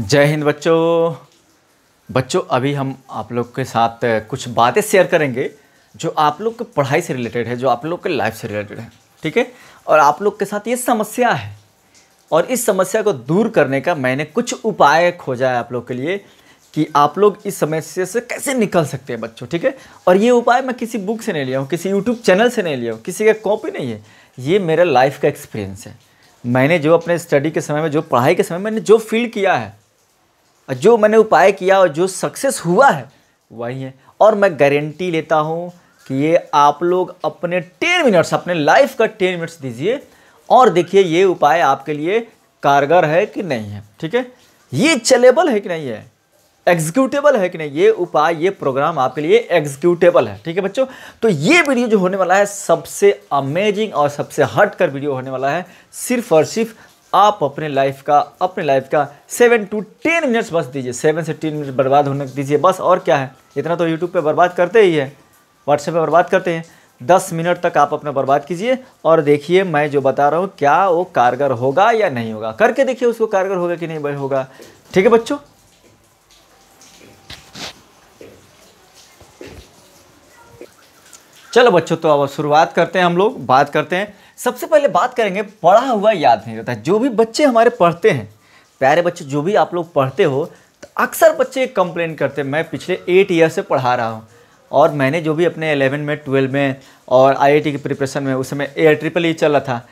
जय हिंद बच्चों बच्चों अभी हम आप लोग के साथ कुछ बातें शेयर करेंगे जो आप लोग के पढ़ाई से रिलेटेड है जो आप लोग के लाइफ से रिलेटेड है ठीक है और आप लोग के साथ ये समस्या है और इस समस्या को दूर करने का मैंने कुछ उपाय खोजा है आप लोग के लिए कि आप लोग इस समस्या से कैसे निकल सकते हैं बच्चों ठीक है और ये उपाय मैं किसी बुक से नहीं लिया हूँ किसी यूट्यूब चैनल से नहीं लिया हूँ किसी का कॉपी नहीं है ये मेरा लाइफ का एक्सपीरियंस है मैंने जो अपने स्टडी के समय में जो पढ़ाई के समय मैंने जो फील किया है जो मैंने उपाय किया और जो सक्सेस हुआ है वही है और मैं गारंटी लेता हूँ कि ये आप लोग अपने टेन मिनट्स अपने लाइफ का टेन मिनट्स दीजिए और देखिए ये उपाय आपके लिए कारगर है कि नहीं है ठीक है ये चलेबल है कि नहीं है एग्जीक्यूटेबल है कि नहीं ये उपाय ये प्रोग्राम आपके लिए एग्जीक्यूटेबल है ठीक है बच्चों तो ये वीडियो जो होने वाला है सबसे अमेजिंग और सबसे हट कर वीडियो होने वाला है सिर्फ और सिर्फ आप अपने लाइफ का अपने लाइफ का सेवन टू टेन मिनट्स बस दीजिए सेवन से टेन मिनट बर्बाद होने दीजिए बस और क्या है इतना तो यूट्यूब पे बर्बाद करते ही है व्हाट्सएप पे बर्बाद करते हैं दस मिनट तक आप अपना बर्बाद कीजिए और देखिए मैं जो बता रहा हूँ क्या वो कारगर होगा या नहीं होगा करके देखिए उसको कारगर होगा कि नहीं होगा ठीक है बच्चों चलो बच्चों तो अब शुरुआत करते हैं हम लोग बात करते हैं सबसे पहले बात करेंगे पढ़ा हुआ याद नहीं रहता जो भी बच्चे हमारे पढ़ते हैं प्यारे बच्चे जो भी आप लोग पढ़ते हो तो अक्सर बच्चे कंप्लेन करते हैं मैं पिछले एट ईयर से पढ़ा रहा हूँ और मैंने जो भी अपने एलेवन में ट्वेल्व में और आई की प्रिपरेशन में उस समय ए ट्रिपल ई चल रहा था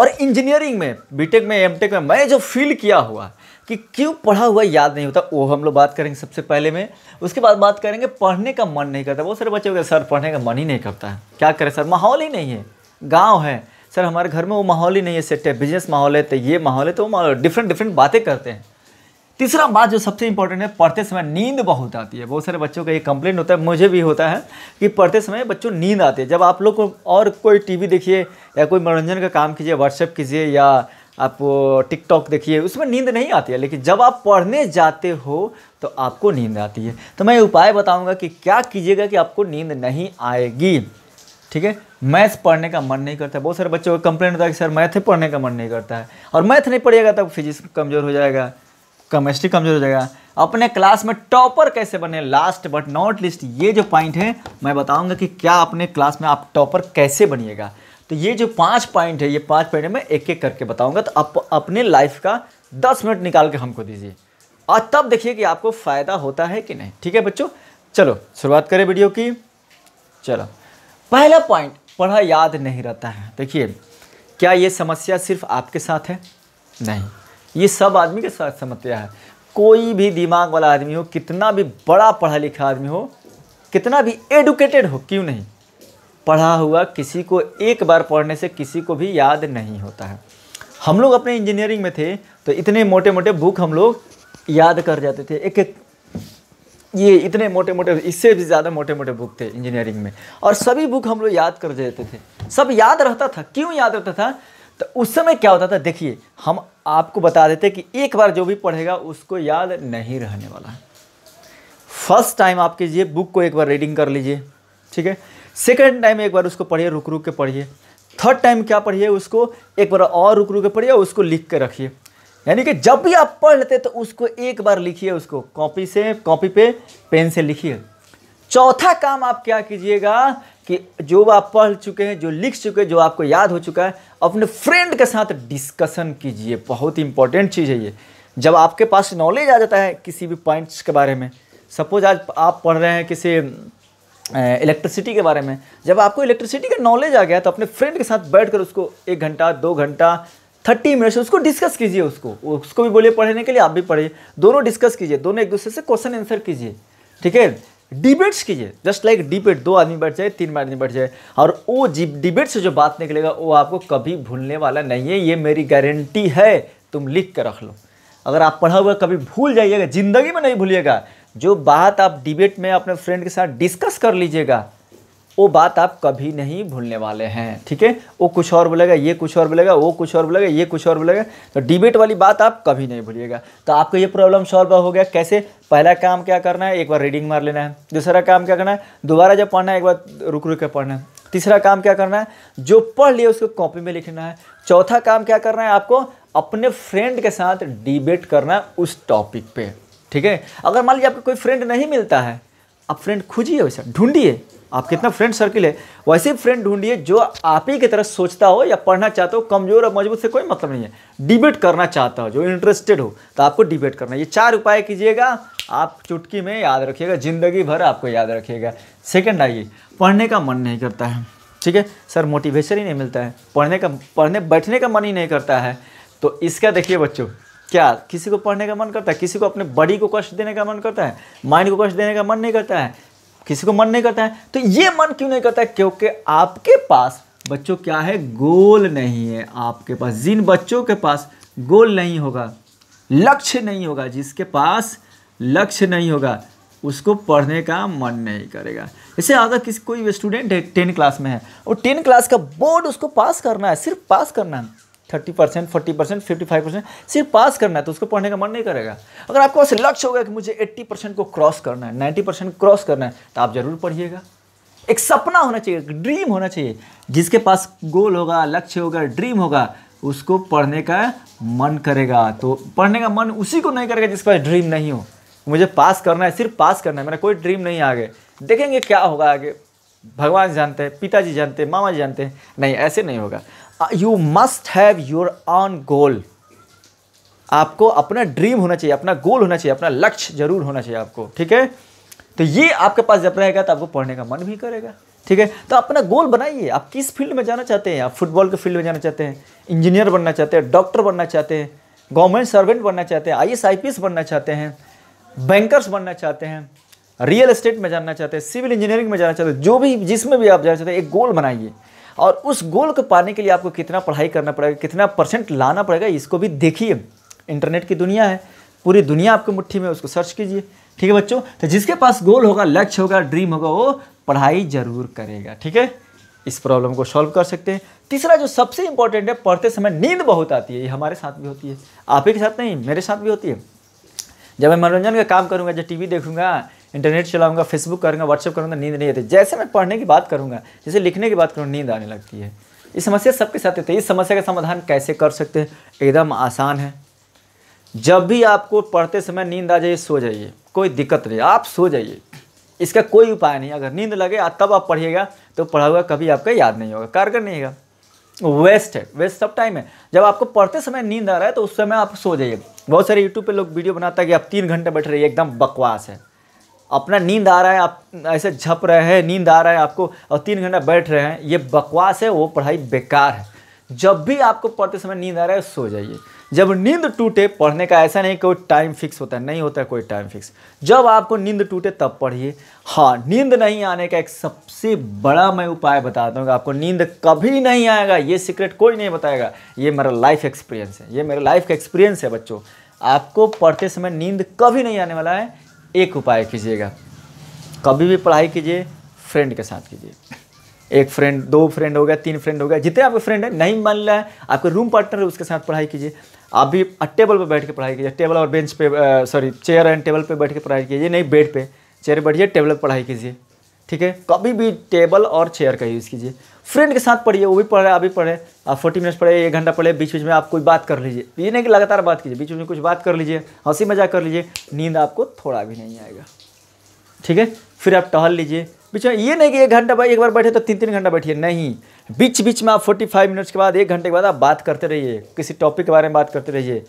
और इंजीनियरिंग में बीटेक में एमटेक में मैंने जो फील किया हुआ कि क्यों पढ़ा हुआ याद नहीं होता वो हम लोग बात करेंगे सबसे पहले में उसके बाद बात करेंगे पढ़ने का मन नहीं करता बहुत सारे बच्चे हो सर पढ़ने का मन ही नहीं करता है क्या करें सर माहौल ही नहीं है गाँव है सर हमारे घर में वो माहौल ही नहीं है सेट है बिजनेस माहौल है तो ये माहौल है तो वो डिफरेंट डिफरेंट बातें करते हैं तीसरा बात जो सबसे इंपॉर्टेंट है पढ़ते समय नींद बहुत आती है बहुत सारे बच्चों का ये कंप्लेंट होता है मुझे भी होता है कि पढ़ते समय बच्चों नींद आती है जब आप लोग को और कोई टीवी देखिए या कोई मनोरंजन का काम कीजिए व्हाट्सएप कीजिए या आप टिकटॉक देखिए उसमें नींद नहीं आती है लेकिन जब आप पढ़ने जाते हो तो आपको नींद आती है तो मैं उपाय बताऊंगा कि क्या कीजिएगा कि आपको नींद नहीं आएगी ठीक है मैथ पढ़ने का मन नहीं करता बहुत सारे बच्चों का कंप्लेन होता है कि सर मैथ पढ़ने का मन नहीं करता है और मैथ नहीं पढ़िएगा तब फिजिक्स कमज़ोर हो जाएगा केमिस्ट्री कमज़ोर हो जाएगा अपने क्लास में टॉपर कैसे बने लास्ट बट नॉट लिस्ट ये जो पॉइंट है मैं बताऊँगा कि क्या अपने क्लास में आप टॉपर कैसे बनिएगा तो ये जो पाँच पॉइंट है ये पाँच पॉइंट मैं एक एक करके बताऊँगा तो आप अपने लाइफ का दस मिनट निकाल के हमको दीजिए और तब देखिए कि आपको फ़ायदा होता है कि नहीं ठीक है बच्चों चलो शुरुआत करें वीडियो की चलो पहला पॉइंट पढ़ा याद नहीं रहता है देखिए क्या ये समस्या सिर्फ आपके साथ है नहीं ये सब आदमी के साथ समस्या है कोई भी दिमाग वाला आदमी हो कितना भी बड़ा पढ़ा लिखा आदमी हो कितना भी एडुकेटेड हो क्यों नहीं पढ़ा हुआ किसी को एक बार पढ़ने से किसी को भी याद नहीं होता है हम लोग अपने इंजीनियरिंग में थे तो इतने मोटे मोटे बुक हम लोग याद कर जाते थे एक एक ये इतने मोटे मोटे इससे भी ज़्यादा मोटे मोटे बुक थे इंजीनियरिंग में और सभी बुक हम लोग याद कर देते थे सब याद रहता था क्यों याद रहता था तो उस समय क्या होता था देखिए हम आपको बता देते कि एक बार जो भी पढ़ेगा उसको याद नहीं रहने वाला है फर्स्ट टाइम आप कीजिए बुक को एक बार रीडिंग कर लीजिए ठीक है सेकेंड टाइम एक बार उसको पढ़िए रुक रुक के पढ़िए थर्ड टाइम क्या पढ़िए उसको एक बार और रुक रुक के पढ़िए उसको लिख के रखिए यानी कि जब भी आप पढ़ लेते तो उसको एक बार लिखिए उसको कॉपी से कॉपी पे पेन से लिखिए चौथा काम आप क्या कीजिएगा कि जो आप पढ़ चुके हैं जो लिख चुके हैं जो आपको याद हो चुका है अपने फ्रेंड के साथ डिस्कशन कीजिए बहुत ही इंपॉर्टेंट चीज़ है ये जब आपके पास नॉलेज आ जाता है किसी भी पॉइंट्स के बारे में सपोज आज आप पढ़ रहे हैं किसी इलेक्ट्रिसिटी के बारे में जब आपको इलेक्ट्रिसिटी का नॉलेज आ गया तो अपने फ्रेंड के साथ बैठ कर उसको एक घंटा दो घंटा थर्टी मिनट्स उसको डिस्कस कीजिए उसको उसको भी बोलिए पढ़ने के लिए आप भी पढ़िए दोनों डिस्कस कीजिए दोनों एक दूसरे से क्वेश्चन आंसर कीजिए ठीक है डिबेट्स कीजिए जस्ट लाइक डिबेट दो आदमी बैठ जाए तीन आदमी बैठ जाए और वो डिबेट से जो बात निकलेगा वो आपको कभी भूलने वाला नहीं है ये मेरी गारंटी है तुम लिख कर रख लो अगर आप पढ़ा हुआ कभी भूल जाइएगा ज़िंदगी में नहीं भूलिएगा जो बात आप डिबेट में अपने फ्रेंड के साथ डिस्कस कर लीजिएगा वो बात आप कभी नहीं भूलने वाले हैं ठीक है वो कुछ और बोलेगा ये कुछ और बोलेगा वो कुछ और बोलेगा ये कुछ और बोलेगा तो डिबेट वाली बात आप कभी नहीं भूलिएगा तो आपको ये प्रॉब्लम सॉल्व हो गया कैसे पहला काम क्या करना है एक बार रीडिंग मार लेना है दूसरा काम क्या करना है दोबारा जब पढ़ना है एक बार रुक रुक के पढ़ना है तीसरा काम क्या करना है जो पढ़ लिया उसको कॉपी में लिखना है चौथा काम क्या करना है आपको अपने फ्रेंड के साथ डिबेट करना है उस टॉपिक पर ठीक है अगर मान लीजिए आपको कोई फ्रेंड नहीं मिलता है आप फ्रेंड खोजिए वैसा ढूंढिए आप कितना फ्रेंड सर्किल है वैसे फ्रेंड ढूंढिए जो आप ही की तरह सोचता हो या पढ़ना चाहता हो कमजोर और मजबूत से कोई मतलब नहीं है डिबेट करना चाहता हो जो इंटरेस्टेड हो तो आपको डिबेट करना ये चार उपाय कीजिएगा आप चुटकी में याद रखिएगा ज़िंदगी भर आपको याद रखिएगा सेकंड आइए पढ़ने का मन नहीं करता है ठीक है सर मोटिवेशन ही नहीं मिलता है पढ़ने का पढ़ने बैठने का मन ही नहीं करता है तो इसका देखिए बच्चों क्या किसी को पढ़ने का मन करता है किसी को अपने बड़ी को कष्ट देने का मन करता है माइंड को कष्ट देने का मन नहीं करता है किसी को मन नहीं करता है तो ये मन क्यों नहीं करता है क्योंकि आपके पास बच्चों क्या है गोल नहीं है आपके पास जिन बच्चों के पास गोल नहीं होगा लक्ष्य नहीं होगा जिसके पास लक्ष्य नहीं होगा उसको पढ़ने का मन नहीं करेगा इसे अगर किसी कोई स्टूडेंट है टेन क्लास में है और टेन क्लास का बोर्ड उसको पास करना है सिर्फ पास करना है thirty percent forty percent fifty five percent सिर्फ पास करना है तो उसको पढ़ने का मन नहीं करेगा अगर आपके पास लक्ष्य होगा कि मुझे एट्टी परसेंट को क्रॉस करना है नाइन्टी परसेंट क्रॉस करना है तो आप ज़रूर पढ़िएगा एक सपना होना चाहिए एक ड्रीम होना चाहिए जिसके पास गोल होगा लक्ष्य होगा ड्रीम होगा उसको पढ़ने का मन करेगा तो पढ़ने का मन उसी को नहीं करेगा जिसके पास ड्रीम नहीं हो मुझे पास करना है सिर्फ पास करना है मेरा कोई ड्रीम नहीं आगे देखेंगे क्या होगा आगे भगवान जानते हैं पिताजी जानते हैं मामा जी जानते हैं नहीं ऐसे नहीं होगा you must have your own goal आपको अपना ड्रीम होना चाहिए अपना गोल होना चाहिए अपना लक्ष्य जरूर होना चाहिए आपको ठीक है तो ये आपके पास जब रहेगा तो आपको पढ़ने का मन भी करेगा ठीक है तो अपना गोल बनाइए आप किस फील्ड में जाना चाहते हैं आप फुटबॉल के फील्ड में जाना चाहते हैं इंजीनियर बनना चाहते हैं डॉक्टर बनना चाहते हैं गवर्नमेंट सर्वेंट बनना चाहते हैं I S I P S बनना चाहते हैं बैंकर्स बनना चाहते हैं रियल एस्टेट में जानना चाहते हैं सिविल इंजीनियरिंग में जाना चाहते हैं जो भी जिसमें भी आप जाना चाहते हैं एक गोल बनाइए और उस गोल को पाने के लिए आपको कितना पढ़ाई करना पड़ेगा कितना परसेंट लाना पड़ेगा इसको भी देखिए इंटरनेट की दुनिया है पूरी दुनिया आपकी मुट्ठी में उसको सर्च कीजिए ठीक है बच्चों तो जिसके पास गोल होगा लक्ष्य होगा ड्रीम होगा वो पढ़ाई जरूर करेगा ठीक है इस प्रॉब्लम को सॉल्व कर सकते हैं तीसरा जो सबसे इंपॉर्टेंट है पढ़ते समय नींद बहुत आती है ये हमारे साथ भी होती है आप ही के साथ नहीं मेरे साथ भी होती है जब मैं मनोरंजन का काम करूँगा जब टीवी देखूँगा इंटरनेट चलाऊंगा फेसबुक करूँगा व्हाट्सअप करूँगा नींद नहीं आती जैसे मैं पढ़ने की बात करूँगा जैसे लिखने की बात करूँगा नींद आने लगती है ये समस्या सबके साथ होती है इस समस्या का समाधान कैसे कर सकते हैं एकदम आसान है जब भी आपको पढ़ते समय नींद आ जाइए सो जाइए कोई दिक्कत नहीं आप सो जाइए इसका कोई उपाय नहीं अगर नींद लगे तब आप पढ़िएगा तो पढ़ा हुआ कभी आपका याद नहीं होगा कारगर नहीं होगा वेस्ट है वेस्ट सब टाइम है जब आपको पढ़ते समय नींद आ रहा है तो उस समय आप सो जाइए बहुत सारे यूट्यूब पे लोग वीडियो बनाता है कि आप तीन घंटे बैठ रहिए एकदम बकवास है अपना नींद आ रहा है आप ऐसे झप रहे हैं नींद आ रहा है आपको और तीन घंटा बैठ रहे हैं ये बकवास है वो पढ़ाई बेकार है जब भी आपको पढ़ते समय नींद आ रहा है सो जाइए जब नींद टूटे पढ़ने का ऐसा नहीं कोई टाइम फिक्स होता है नहीं होता है कोई टाइम फिक्स जब आपको नींद टूटे तब पढ़िए हाँ नींद नहीं आने का एक सबसे बड़ा मैं उपाय बताता हूँ आपको नींद कभी नहीं आएगा ये सीक्रेट कोई नहीं बताएगा ये मेरा लाइफ एक्सपीरियंस है ये मेरा लाइफ का एक्सपीरियंस है बच्चों आपको पढ़ते समय नींद कभी नहीं आने वाला है एक उपाय कीजिएगा कभी भी पढ़ाई कीजिए फ्रेंड के साथ कीजिए एक फ्रेंड दो फ्रेंड हो गया तीन फ्रेंड हो गया जितने आपके फ्रेंड है नहीं मान रहा है आपके रूम पार्टनर है उसके साथ पढ़ाई कीजिए आप भी टेबल पर बैठ के पढ़ाई कीजिए टेबल और बेंच पे सॉरी चेयर एंड टेबल पे बैठ के पढ़ाई कीजिए नहीं बेड पे चेयर बैठिए टेबल पर पढ़ाई कीजिए ठीक है कभी भी टेबल और चेयर का यूज़ कीजिए फ्रेंड के साथ पढ़िए वो भी पढ़ रहे अभी पढ़े आप फोर्टी मिनट्स पढ़े एक घंटा पढ़े बीच बीच में आप कोई बात कर लीजिए ये नहीं कि लगातार बात कीजिए बीच बीच में कुछ बात कर लीजिए हंसी मजाक कर लीजिए नींद आपको थोड़ा भी नहीं आएगा ठीक है फिर आप टहल लीजिए बीच में ये नहीं कि एक घंटा एक बार बैठे तो तीन तीन घंटा बैठिए नहीं बीच बीच में आप फोर्टी फाइव मिनट्स के बाद एक घंटे के बाद आप बात करते रहिए किसी टॉपिक के बारे में बात करते रहिए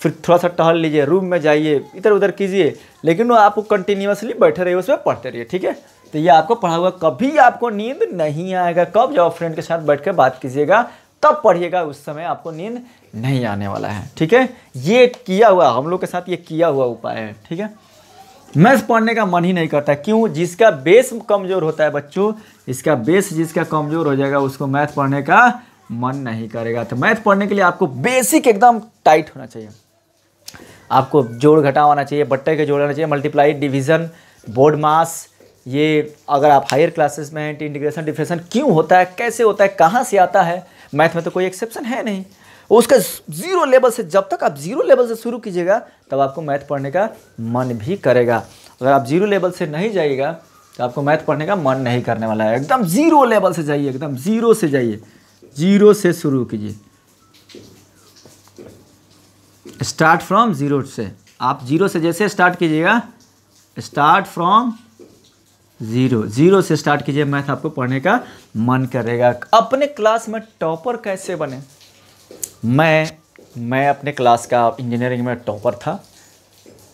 फिर थोड़ा सा टहल लीजिए रूम में जाइए इधर उधर कीजिए लेकिन वो आपको कंटिन्यूसली बैठे रहिए उसमें पढ़ते रहिए ठीक है तो ये आपको पढ़ा हुआ कभी आपको नींद नहीं आएगा कब जब फ्रेंड के साथ बैठ कर बात कीजिएगा तब पढ़िएगा उस समय आपको नींद नहीं आने वाला है ठीक है ये किया हुआ हम लोग के साथ ये किया हुआ उपाय है ठीक है मैथ्स पढ़ने का मन ही नहीं करता क्यों जिसका बेस कमज़ोर होता है बच्चों इसका बेस जिसका कमज़ोर हो जाएगा उसको मैथ पढ़ने का मन नहीं करेगा तो मैथ पढ़ने के लिए आपको बेसिक एकदम टाइट होना चाहिए आपको जोड़ घटाव आना चाहिए बट्टे के जोड़ आना चाहिए मल्टीप्लाई डिवीज़न बोर्ड मास ये अगर आप हायर क्लासेस में हैं इंटीग्रेशन डिफ्रेशन क्यों होता है कैसे होता है कहाँ से आता है मैथ में तो कोई एक्सेप्शन है नहीं उसका ज़ीरो लेवल से जब तक आप ज़ीरो लेवल से शुरू कीजिएगा तब आपको मैथ पढ़ने का मन भी करेगा अगर आप ज़ीरो लेवल से नहीं जाइएगा तो आपको मैथ पढ़ने का मन नहीं करने वाला है एकदम ज़ीरो लेवल से जाइए एकदम ज़ीरो से जाइए ज़ीरो से शुरू कीजिए स्टार्ट फ्रॉम ज़ीरो से आप ज़ीरो से जैसे स्टार्ट कीजिएगा स्टार्ट फ्रॉम जीरो जीरो से स्टार्ट कीजिए मैथ आपको पढ़ने का मन करेगा अपने क्लास में टॉपर कैसे बने मैं मैं अपने क्लास का इंजीनियरिंग में टॉपर था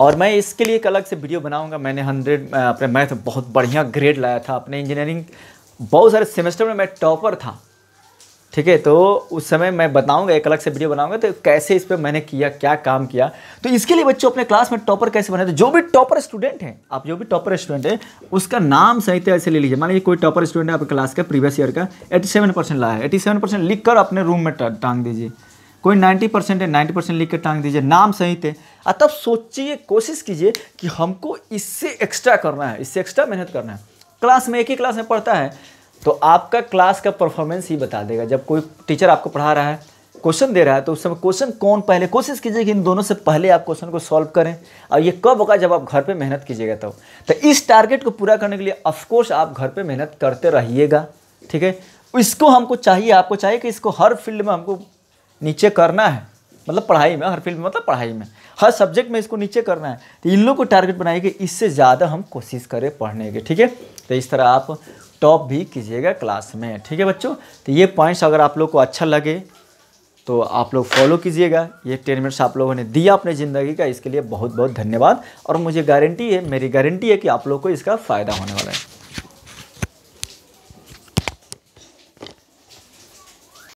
और मैं इसके लिए एक अलग से वीडियो बनाऊंगा मैंने हंड्रेड अपने मैथ बहुत बढ़िया ग्रेड लाया था अपने इंजीनियरिंग बहुत सारे सेमेस्टर में मैं टॉपर था ठीक है तो उस समय मैं बताऊंगा एक अलग से वीडियो बनाऊंगा तो कैसे इस पर मैंने किया क्या काम किया तो इसके लिए बच्चों अपने क्लास में टॉपर कैसे बने तो जो भी टॉपर स्टूडेंट हैं आप जो भी टॉपर स्टूडेंट है उसका नाम सहित ऐसे ले लीजिए मान लीजिए कोई टॉपर स्टूडेंट आपके क्लास का प्रीवियस ईयर का एटी सेवन परसेंट लाया है एटी सेवन परसेंट लिख कर अपने रूम में टांग दीजिए कोई 90 परसेंट है 90 परसेंट लिख कर टांग दीजिए नाम सही थे और तब सोचिए कोशिश कीजिए कि हमको इससे एक्स्ट्रा करना है इससे एक्स्ट्रा मेहनत करना है क्लास में एक ही क्लास में पढ़ता है तो आपका क्लास का परफॉर्मेंस ही बता देगा जब कोई टीचर आपको पढ़ा रहा है क्वेश्चन दे रहा है तो उस समय क्वेश्चन कौन पहले कोशिश कीजिए कि इन दोनों से पहले आप क्वेश्चन को सॉल्व करें और ये कब होगा जब आप घर पे मेहनत कीजिएगा तो।, तो इस टारगेट को पूरा करने के लिए ऑफकोर्स आप घर पे मेहनत करते रहिएगा ठीक है इसको हमको चाहिए आपको चाहिए कि इसको हर फील्ड में हमको नीचे करना है मतलब पढ़ाई में हर फील्ड में मतलब पढ़ाई में हर सब्जेक्ट में इसको नीचे करना है तो इन लोग को टारगेट बनाइए कि इससे ज़्यादा हम कोशिश करें पढ़ने के ठीक है तो इस तरह आप टॉप भी कीजिएगा क्लास में ठीक है बच्चों तो ये पॉइंट्स अगर आप लोग को अच्छा लगे तो आप लोग फॉलो कीजिएगा ये टेन मिनट्स आप लोगों ने दिया अपने ज़िंदगी का इसके लिए बहुत बहुत धन्यवाद और मुझे गारंटी है मेरी गारंटी है कि आप लोग को इसका फ़ायदा होने वाला है